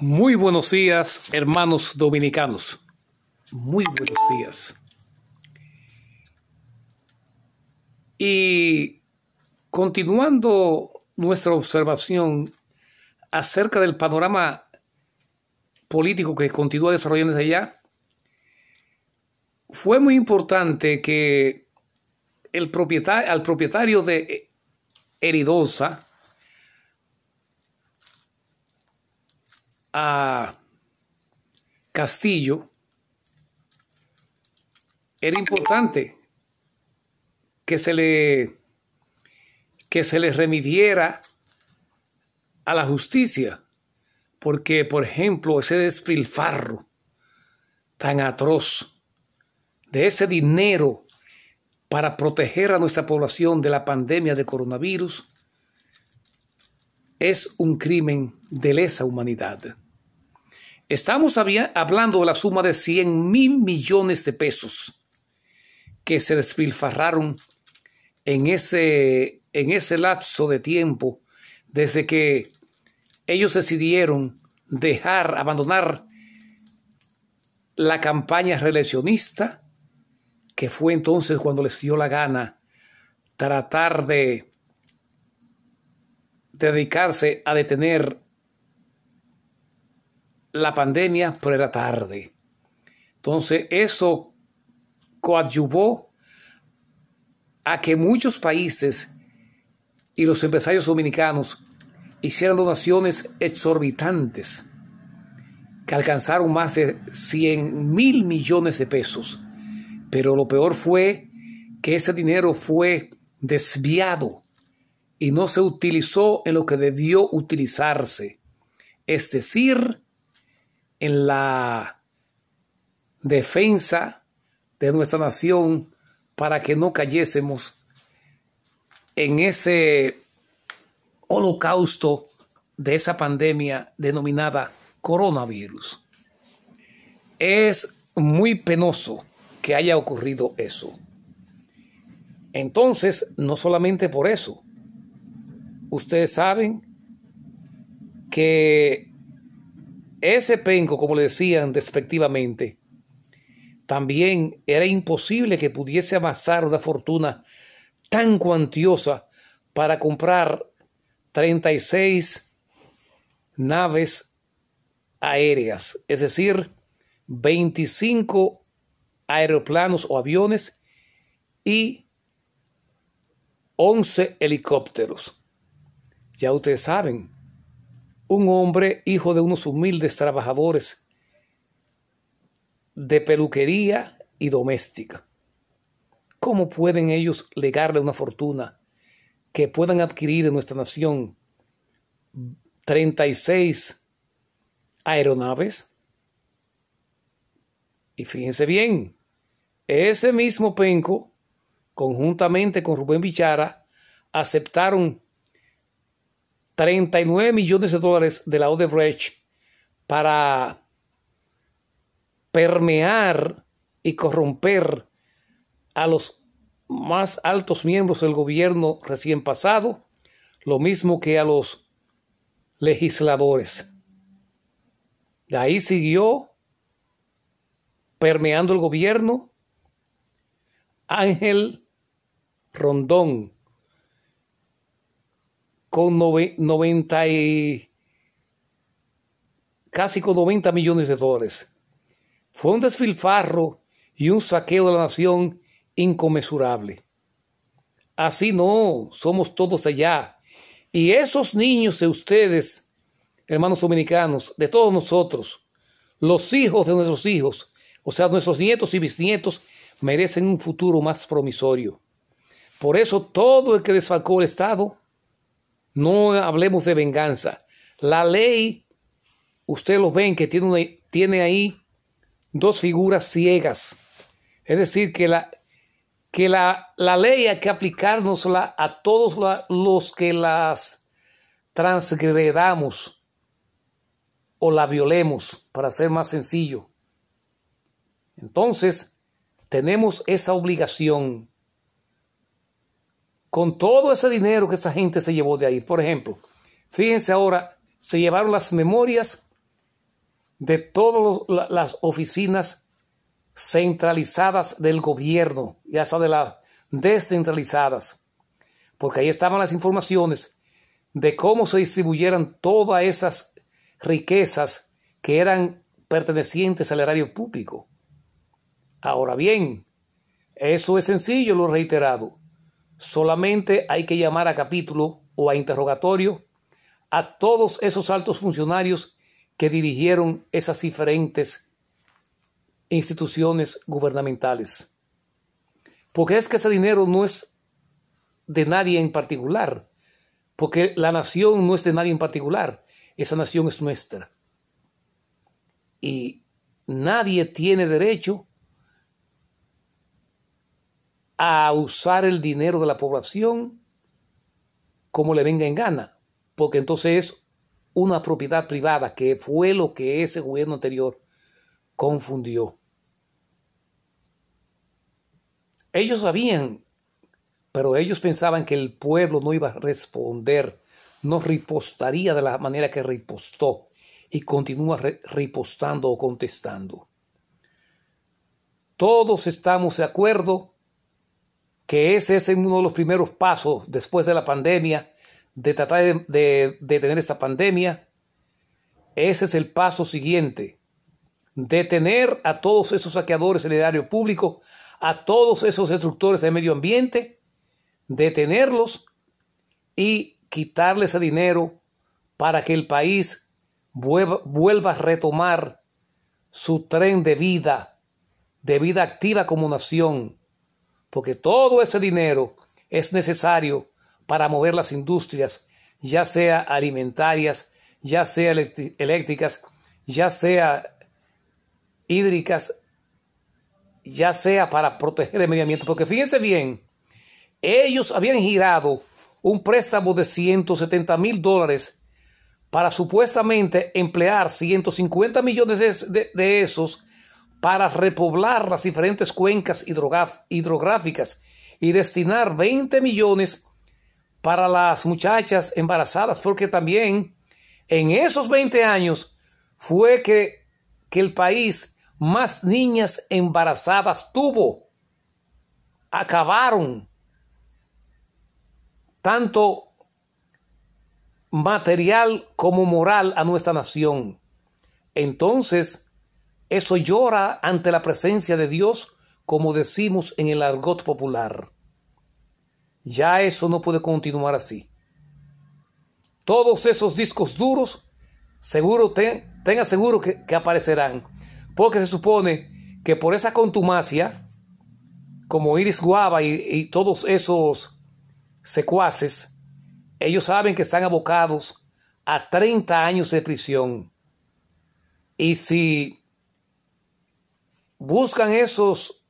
Muy buenos días, hermanos dominicanos. Muy buenos días. Y continuando nuestra observación acerca del panorama político que continúa desarrollándose allá, fue muy importante que el propietario, al propietario de Heridosa Castillo, era importante que se le, que se le remitiera a la justicia, porque, por ejemplo, ese desfilfarro tan atroz de ese dinero para proteger a nuestra población de la pandemia de coronavirus es un crimen de lesa humanidad. Estamos hablando de la suma de 100 mil millones de pesos que se despilfarraron en ese, en ese lapso de tiempo desde que ellos decidieron dejar, abandonar la campaña reeleccionista, que fue entonces cuando les dio la gana tratar de dedicarse a detener la pandemia, por era tarde. Entonces, eso coadyuvó a que muchos países y los empresarios dominicanos hicieran donaciones exorbitantes que alcanzaron más de 100 mil millones de pesos. Pero lo peor fue que ese dinero fue desviado y no se utilizó en lo que debió utilizarse, es decir, en la defensa de nuestra nación para que no cayésemos en ese holocausto de esa pandemia denominada coronavirus. Es muy penoso que haya ocurrido eso. Entonces, no solamente por eso, ustedes saben que ese penco, como le decían despectivamente, también era imposible que pudiese amasar una fortuna tan cuantiosa para comprar 36 naves aéreas, es decir, 25 aeroplanos o aviones y 11 helicópteros. Ya ustedes saben, un hombre hijo de unos humildes trabajadores de peluquería y doméstica. ¿Cómo pueden ellos legarle una fortuna que puedan adquirir en nuestra nación 36 aeronaves? Y fíjense bien, ese mismo Penco, conjuntamente con Rubén Bichara, aceptaron 39 millones de dólares de la Odebrecht para permear y corromper a los más altos miembros del gobierno recién pasado, lo mismo que a los legisladores. De ahí siguió permeando el gobierno Ángel Rondón, con 90 y casi con 90 millones de dólares. Fue un desfilfarro y un saqueo de la nación inconmensurable. Así no, somos todos allá. Y esos niños de ustedes, hermanos dominicanos, de todos nosotros, los hijos de nuestros hijos, o sea, nuestros nietos y bisnietos, merecen un futuro más promisorio. Por eso todo el que desfalcó el Estado no hablemos de venganza. La ley, ustedes lo ven que tiene, ahí dos figuras ciegas. Es decir, que la, que la, ley hay que aplicárnosla a todos los que las transgredamos o la violemos, para ser más sencillo. Entonces, tenemos esa obligación con todo ese dinero que esa gente se llevó de ahí. Por ejemplo, fíjense ahora, se llevaron las memorias de todas las oficinas centralizadas del gobierno, ya hasta de las descentralizadas, porque ahí estaban las informaciones de cómo se distribuyeran todas esas riquezas que eran pertenecientes al erario público. Ahora bien, eso es sencillo, lo he reiterado. Solamente hay que llamar a capítulo o a interrogatorio a todos esos altos funcionarios que dirigieron esas diferentes instituciones gubernamentales. Porque es que ese dinero no es de nadie en particular, porque la nación no es de nadie en particular, esa nación es nuestra. Y nadie tiene derecho a usar el dinero de la población como le venga en gana, porque entonces es una propiedad privada, que fue lo que ese gobierno anterior confundió. Ellos sabían, pero ellos pensaban que el pueblo no iba a responder, no ripostaría de la manera que ripostó y continúa ripostando o contestando. Todos estamos de acuerdo que ese es uno de los primeros pasos después de la pandemia, de tratar de, detener esta pandemia. Ese es el paso siguiente, detener a todos esos saqueadores del erario público, a todos esos destructores del medio ambiente, detenerlos y quitarles ese dinero para que el país vuelva a retomar su tren de vida, de vida activa como nación porque todo ese dinero es necesario para mover las industrias, ya sea alimentarias, ya sea eléctricas, ya sea hídricas, ya sea para proteger el medio ambiente. Porque fíjense bien, ellos habían girado un préstamo de 170 mil dólares para supuestamente emplear 150 millones de, de esos para repoblar las diferentes cuencas hidrográficas y destinar 20 millones para las muchachas embarazadas, porque también en esos 20 años fue que, que el país más niñas embarazadas tuvo. Acabaron tanto material como moral a nuestra nación. Entonces, eso llora ante la presencia de Dios, como decimos en el argot popular. Ya eso no puede continuar así. Todos esos discos duros, seguro tenga seguro que, aparecerán, porque se supone que por esa contumacia, como Iris Guava y, y, todos esos secuaces, ellos saben que están abocados a 30 años de prisión. Y si buscan esos,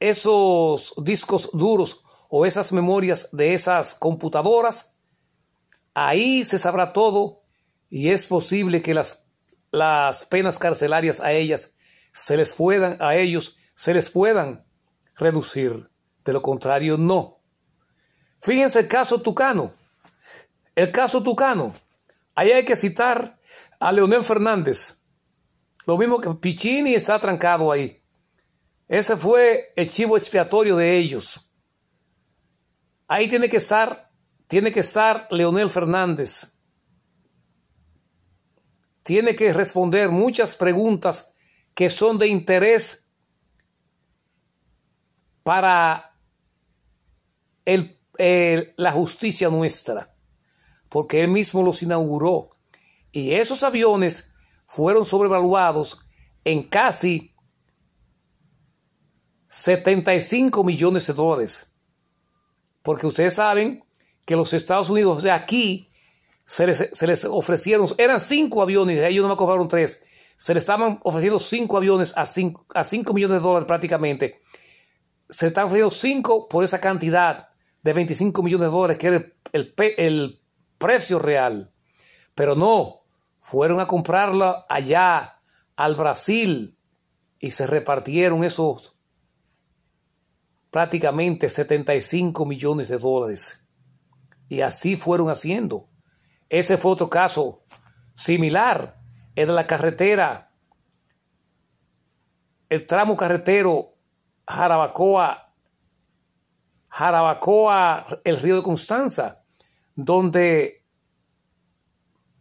esos discos duros o esas memorias de esas computadoras, ahí se sabrá todo y es posible que las, las penas carcelarias a ellas se les puedan, a ellos se les puedan reducir. De lo contrario, no. Fíjense el caso Tucano. El caso Tucano. Ahí hay que citar a Leonel Fernández. Lo mismo que Pichini está trancado ahí. Ese fue el chivo expiatorio de ellos. Ahí tiene que estar, tiene que estar Leonel Fernández. Tiene que responder muchas preguntas que son de interés para la justicia nuestra, porque él mismo los inauguró. Y esos aviones fueron sobrevaluados en casi 75 millones de dólares. Porque ustedes saben que los Estados Unidos, de aquí se les, ofrecieron, eran cinco aviones, ellos no me compraron tres, se les estaban ofreciendo cinco aviones a 5 a cinco millones de dólares prácticamente. Se estaban ofreciendo cinco por esa cantidad de 25 millones de dólares, que era el, el precio real. Pero no, fueron a comprarla allá, al Brasil, y se repartieron esos prácticamente 75 millones de dólares. Y así fueron haciendo. Ese fue otro caso similar. Era la carretera, el tramo carretero Jarabacoa, Jarabacoa, el río de Constanza, donde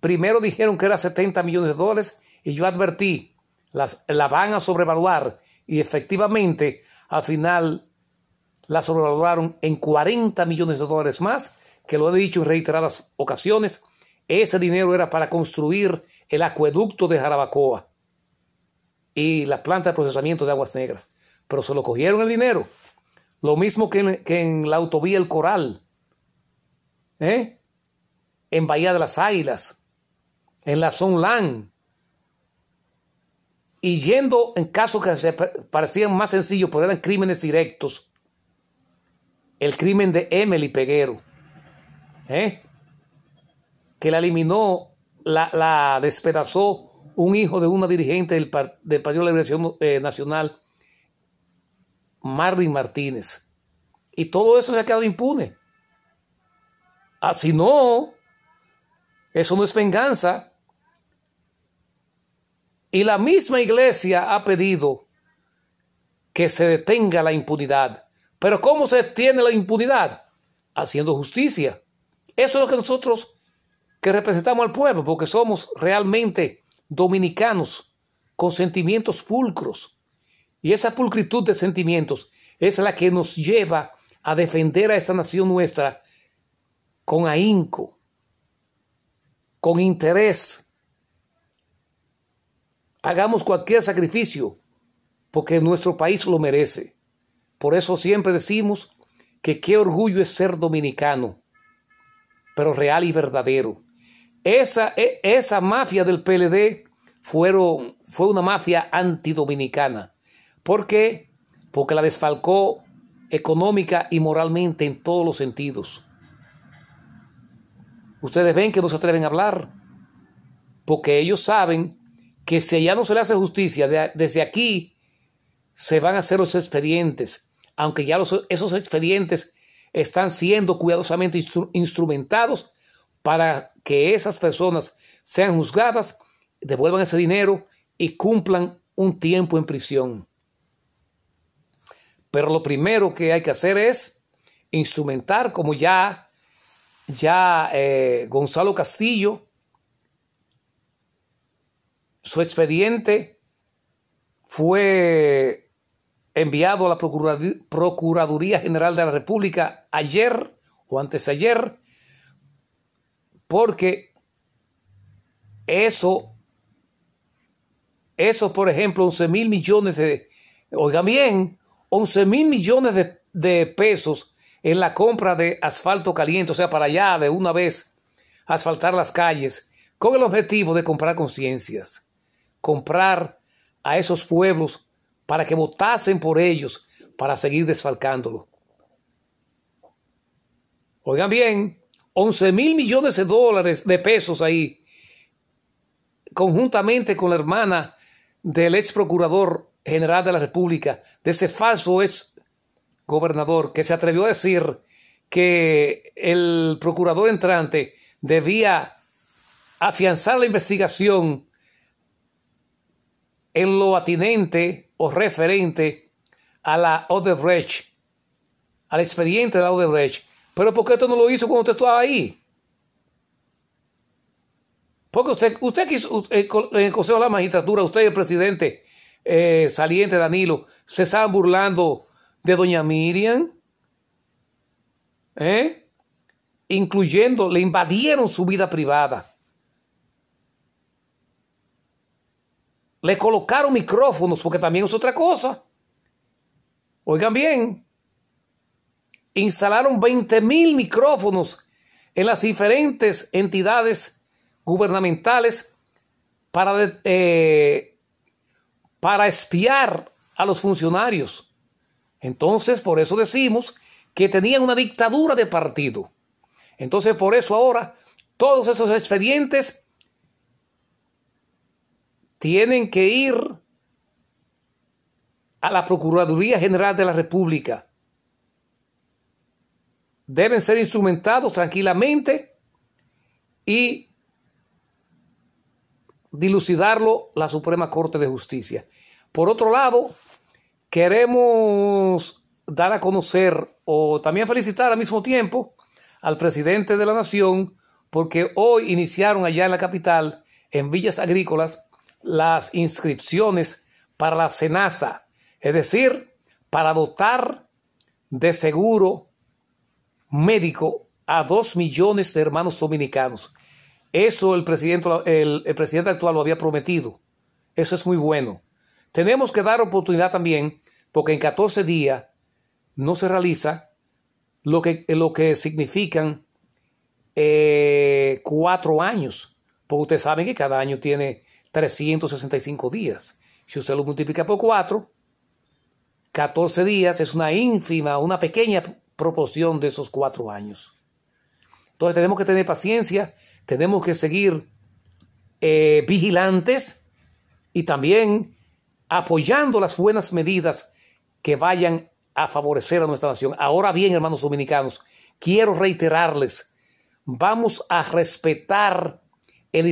primero dijeron que era 70 millones de dólares y yo advertí, las, la van a sobrevaluar y efectivamente al final la sobrevaloraron en 40 millones de dólares más, que lo he dicho en reiteradas ocasiones, ese dinero era para construir el acueducto de Jarabacoa y la planta de procesamiento de aguas negras. Pero se lo cogieron el dinero. Lo mismo que en, la autovía El Coral, ¿eh? en Bahía de las Águilas, en la Zonlan. Y yendo en casos que parecían más sencillos, pero eran crímenes directos, el crimen de Emily Peguero, ¿eh? que la eliminó, la, despedazó un hijo de una dirigente del, Partido de la Liberación eh, Nacional, Marvin Martínez. Y todo eso se ha quedado impune. Así ah, no, eso no es venganza. Y la misma iglesia ha pedido que se detenga la impunidad pero ¿cómo se tiene la impunidad? Haciendo justicia. Eso es lo que nosotros que representamos al pueblo, porque somos realmente dominicanos con sentimientos pulcros. Y esa pulcritud de sentimientos es la que nos lleva a defender a esta nación nuestra con ahínco, con interés. Hagamos cualquier sacrificio porque nuestro país lo merece. Por eso siempre decimos que qué orgullo es ser dominicano, pero real y verdadero. Esa, e, esa mafia del PLD fueron, fue una mafia antidominicana. ¿Por qué? Porque la desfalcó económica y moralmente en todos los sentidos. Ustedes ven que no se atreven a hablar, porque ellos saben que si allá no se le hace justicia, desde aquí se van a hacer los expedientes aunque ya esos expedientes están siendo cuidadosamente instrumentados para que esas personas sean juzgadas, devuelvan ese dinero y cumplan un tiempo en prisión. Pero lo primero que hay que hacer es instrumentar, como ya, ya eh, Gonzalo Castillo, su expediente fue enviado a la Procuraduría General de la República ayer o antes de ayer, porque eso, eso por ejemplo, 11 mil millones de, oigan bien, 11 mil millones de, de pesos en la compra de asfalto caliente, o sea, para allá de una vez asfaltar las calles, con el objetivo de comprar conciencias, comprar a esos pueblos para que votasen por ellos para seguir desfalcándolo. Oigan bien, 11 mil millones de dólares de pesos ahí, conjuntamente con la hermana del ex procurador general de la República, de ese falso ex gobernador que se atrevió a decir que el procurador entrante debía afianzar la investigación en lo atinente o referente a la Odebrecht, al expediente de la Odebrecht. Pero ¿por qué esto no lo hizo cuando usted estaba ahí? Porque usted, usted quiso, en el Consejo de la Magistratura, usted y el presidente eh, saliente Danilo, se estaban burlando de doña Miriam, ¿Eh? incluyendo, le invadieron su vida privada Le colocaron micrófonos porque también es otra cosa. Oigan bien, instalaron 20 mil micrófonos en las diferentes entidades gubernamentales para, eh, para espiar a los funcionarios. Entonces, por eso decimos que tenían una dictadura de partido. Entonces, por eso ahora todos esos expedientes tienen que ir a la Procuraduría General de la República. Deben ser instrumentados tranquilamente y dilucidarlo la Suprema Corte de Justicia. Por otro lado, queremos dar a conocer o también felicitar al mismo tiempo al presidente de la Nación porque hoy iniciaron allá en la capital, en Villas Agrícolas, las inscripciones para la SENASA, es decir, para dotar de seguro médico a dos millones de hermanos dominicanos. Eso el presidente, el, presidente actual lo había prometido. Eso es muy bueno. Tenemos que dar oportunidad también, porque en 14 días no se realiza lo que, lo que significan eh, cuatro años, porque ustedes saben que cada año tiene 365 días. Si usted lo multiplica por 4, 14 días es una ínfima, una pequeña proporción de esos 4 años. Entonces tenemos que tener paciencia, tenemos que seguir eh, vigilantes y también apoyando las buenas medidas que vayan a favorecer a nuestra nación. Ahora bien, hermanos dominicanos, quiero reiterarles, vamos a respetar el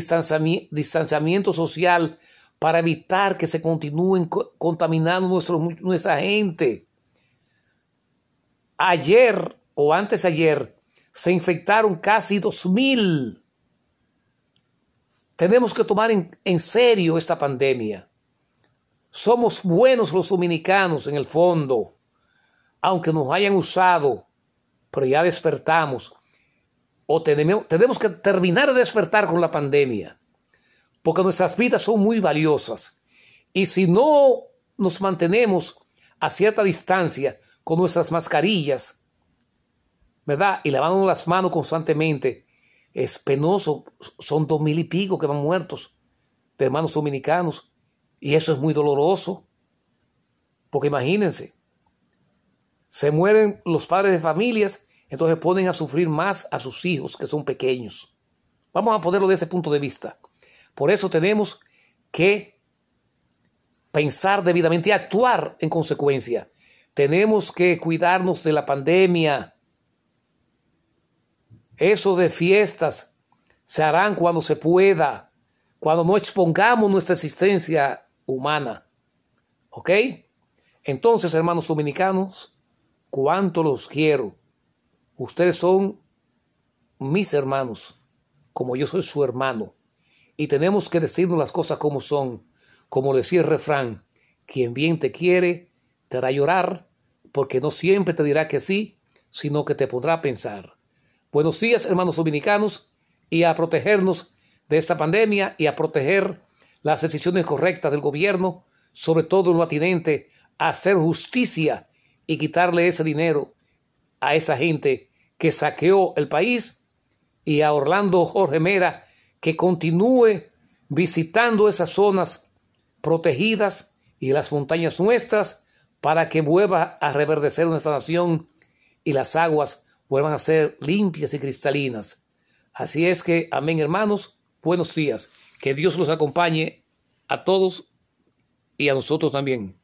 distanciamiento social para evitar que se continúen contaminando nuestra gente. Ayer o antes ayer se infectaron casi 2.000. Tenemos que tomar en serio esta pandemia. Somos buenos los dominicanos en el fondo, aunque nos hayan usado, pero ya despertamos o tenemos, tenemos que terminar de despertar con la pandemia, porque nuestras vidas son muy valiosas. Y si no nos mantenemos a cierta distancia con nuestras mascarillas, ¿verdad? Y lavándonos las manos constantemente, es penoso. Son dos mil y pico que van muertos de hermanos dominicanos. Y eso es muy doloroso. Porque imagínense, se mueren los padres de familias entonces ponen a sufrir más a sus hijos que son pequeños. Vamos a ponerlo de ese punto de vista. Por eso tenemos que pensar debidamente y actuar en consecuencia. Tenemos que cuidarnos de la pandemia. Eso de fiestas se harán cuando se pueda, cuando no expongamos nuestra existencia humana. ¿Ok? Entonces, hermanos dominicanos, cuánto los quiero Ustedes son mis hermanos, como yo soy su hermano. Y tenemos que decirnos las cosas como son. Como decía el refrán, quien bien te quiere, te hará llorar, porque no siempre te dirá que sí, sino que te podrá pensar. Buenos días, hermanos dominicanos, y a protegernos de esta pandemia y a proteger las decisiones correctas del gobierno, sobre todo en lo atinente a hacer justicia y quitarle ese dinero a esa gente que saqueó el país y a Orlando Jorge Mera que continúe visitando esas zonas protegidas y las montañas nuestras para que vuelva a reverdecer nuestra nación y las aguas vuelvan a ser limpias y cristalinas. Así es que, amén hermanos, buenos días. Que Dios los acompañe a todos y a nosotros también.